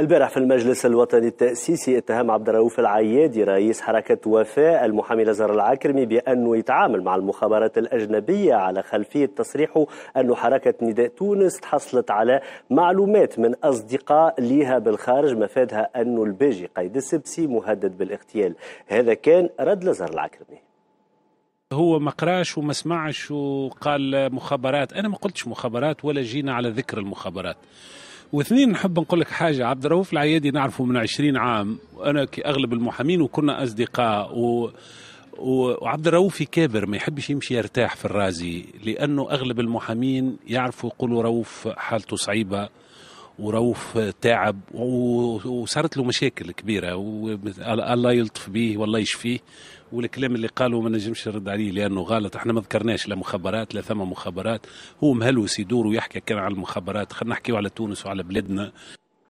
البارح في المجلس الوطني التأسيسي اتهم عبد الرؤوف العيادي رئيس حركة وفاء المحامي نزار العكرمي بأنه يتعامل مع المخابرات الأجنبية على خلفية تصريحه أن حركة نداء تونس تحصلت على معلومات من أصدقاء لها بالخارج مفادها أنه الباجي قيد السبسي مهدد بالاغتيال هذا كان رد نزار العكرمي هو ما قراش وما سمعش وقال مخابرات انا ما قلتش مخابرات ولا جينا على ذكر المخابرات واثنين نحب نقول لك حاجه عبد الرؤوف العيادي نعرفه من عشرين عام وانا كاغلب المحامين وكنا اصدقاء و وعبد الرؤوف كابر ما يحبش يمشي يرتاح في الرازي لانه اغلب المحامين يعرفوا يقولوا رؤوف حالته صعيبه وروف تعب وصارت له مشاكل كبيره الله يلطف به والله يشفيه والكلام اللي قاله ما نجمش نرد عليه لانه غلط احنا ما ذكرناش لا مخابرات لا ثم مخابرات هو مهلوس يدور ويحكي كان على المخابرات خلينا نحكيو على تونس وعلى بلادنا